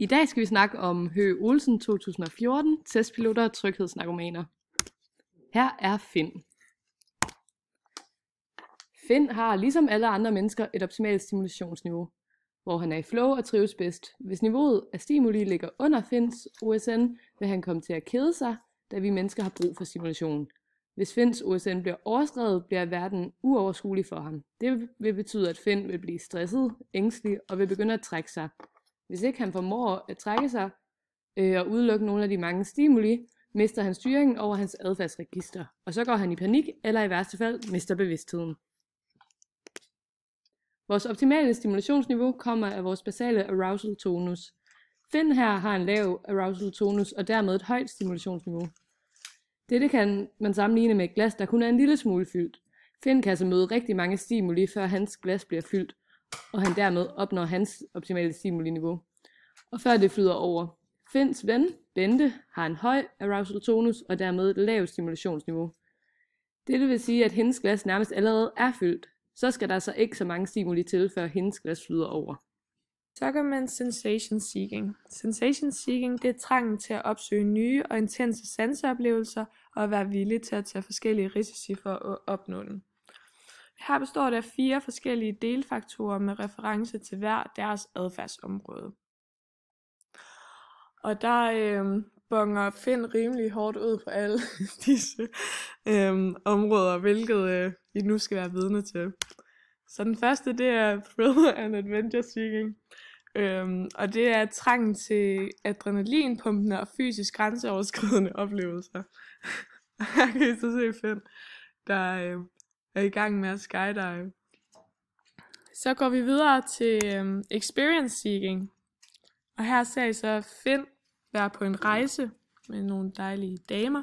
I dag skal vi snakke om Hø Olsen 2014, testpiloter og tryghedsnarkomaner. Her er Finn. Finn har ligesom alle andre mennesker et optimalt stimulationsniveau, hvor han er i flow og trives bedst. Hvis niveauet af stimuli ligger under Finns OSN, vil han komme til at kede sig, da vi mennesker har brug for stimulation. Hvis Finns OSN bliver overskrevet, bliver verden uoverskuelig for ham. Det vil betyde, at Finn vil blive stresset, ængstelig og vil begynde at trække sig, hvis ikke han formår at trække sig øh, og udelukke nogle af de mange stimuli, mister han styringen over hans adfærdsregister, og så går han i panik, eller i værste fald mister bevidstheden. Vores optimale stimulationsniveau kommer af vores basale arousal tonus. Finn her har en lav arousal tonus og dermed et højt stimulationsniveau. Dette kan man sammenligne med et glas, der kun er en lille smule fyldt. Finn kan altså møde rigtig mange stimuli, før hans glas bliver fyldt, og han dermed opnår hans optimale stimuli-niveau. Og før det flyder over, Finds ven, Bente, har en høj arousal tonus og dermed et lavt stimulationsniveau. Dette vil sige, at hendes glas nærmest allerede er fyldt. Så skal der så ikke så mange stimuli til, før hendes glas flyder over. Så går man sensation seeking. Sensation seeking det er trangen til at opsøge nye og intense sanseoplevelser og at være villig til at tage forskellige risici for at opnå dem. Her består det af fire forskellige delfaktorer med reference til hver deres adfærdsområde. Og der øh, bonger Finn rimelig hårdt ud på alle disse øh, områder, hvilket øh, vi nu skal være vidne til. Så den første, det er thrill and adventure seeking. Øhm, og det er trangen til adrenalinpumpende og fysisk grænseoverskridende oplevelser. Her kan I så se Finn, der øh, er i gang med at skydive. Så går vi videre til um, experience seeking. Og her ser I så Finn være på en rejse med nogle dejlige damer.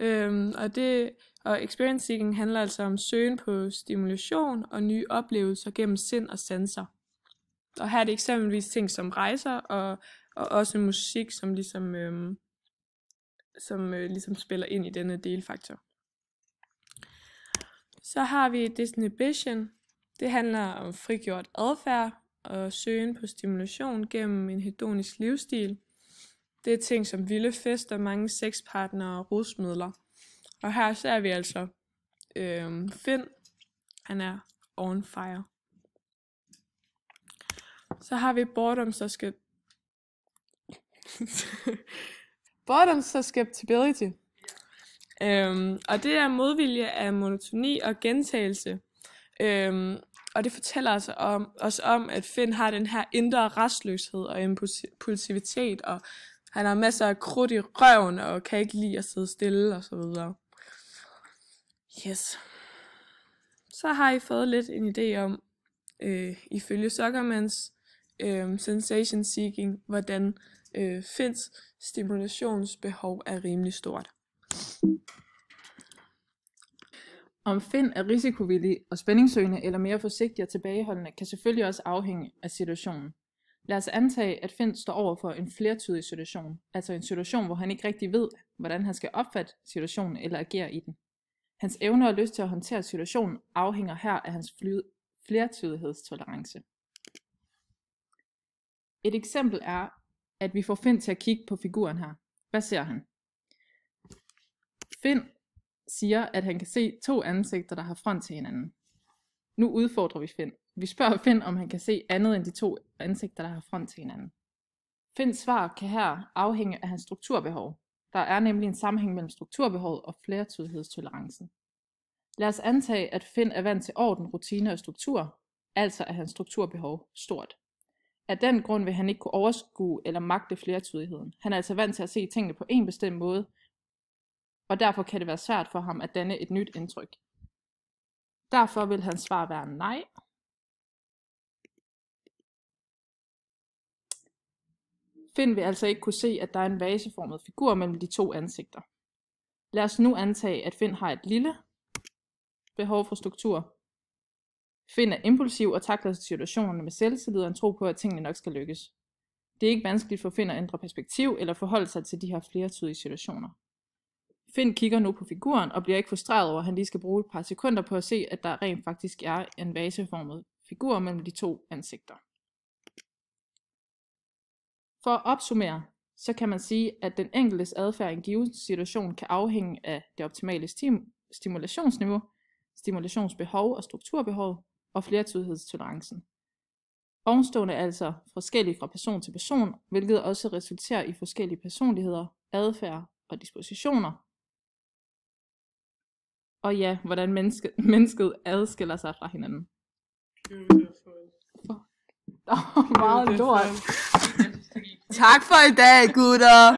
Um, og, det, og experience seeking handler altså om søgen på stimulation og nye oplevelser gennem sind og sanser. Og her er det eksempelvis ting som rejser og, og også musik, som ligesom, øhm, som, øh, ligesom spiller ind i denne delfaktor. Så har vi disinhibition. Det handler om frigjort adfærd og søgen på stimulation gennem en hedonisk livsstil. Det er ting som vilde fester, mange sexpartnere og rusmidler. Og her ser vi altså øhm, Finn. Han er on fire. Så har vi boredom, så skal... boredom, så skal... Øhm, og det er modvilje af monotoni og gentagelse. Øhm, og det fortæller os altså om, os om, at Finn har den her indre restløshed og impulsivitet, og han har masser af krudt i røven, og kan ikke lide at sidde stille, og så videre. Yes. Så har I fået lidt en idé om, øh, ifølge Zuckermans øh, sensation seeking, hvordan øh, Finns stimulationsbehov er rimelig stort. Om Finn er risikovillig og spændingssøgende eller mere forsigtig og tilbageholdende, kan selvfølgelig også afhænge af situationen. Lad os antage, at Finn står over for en flertydig situation, altså en situation, hvor han ikke rigtig ved, hvordan han skal opfatte situationen eller agere i den. Hans evne og lyst til at håndtere situationen afhænger her af hans flertydighedstolerance. Et eksempel er, at vi får Finn til at kigge på figuren her. Hvad ser han? Finn siger, at han kan se to ansigter, der har front til hinanden. Nu udfordrer vi Finn. Vi spørger Finn, om han kan se andet end de to ansigter, der har front til hinanden. Finds svar kan her afhænge af hans strukturbehov. Der er nemlig en sammenhæng mellem strukturbehovet og flertydighedstolerancen. Lad os antage, at Finn er vant til orden, rutine og struktur, altså er hans strukturbehov stort. Af den grund vil han ikke kunne overskue eller magte flertydigheden. Han er altså vant til at se tingene på en bestemt måde, og derfor kan det være svært for ham at danne et nyt indtryk. Derfor vil hans svar være nej. Find vil altså ikke kunne se, at der er en vaseformet figur mellem de to ansigter. Lad os nu antage, at Finn har et lille behov for struktur. Finn er impulsiv og takler situationerne med selvtillid og en tro på, at tingene nok skal lykkes. Det er ikke vanskeligt for Finn at ændre perspektiv eller forholde sig til de her flertydige situationer. Finn kigger nu på figuren og bliver ikke frustreret over, at han lige skal bruge et par sekunder på at se, at der rent faktisk er en vaseformet figur mellem de to ansigter. For at opsummere, så kan man sige, at den enkeltes adfærd i en given situation kan afhænge af det optimale stim- stimulationsniveau, stimulationsbehov og strukturbehov og flertydighedstolerancen. Ovenstående er altså forskellige fra person til person, hvilket også resulterer i forskellige personligheder, adfærd og dispositioner, og ja, hvordan menneske, mennesket adskiller sig fra hinanden. Beautiful. Oh, meget lort. tak for i dag, gutter.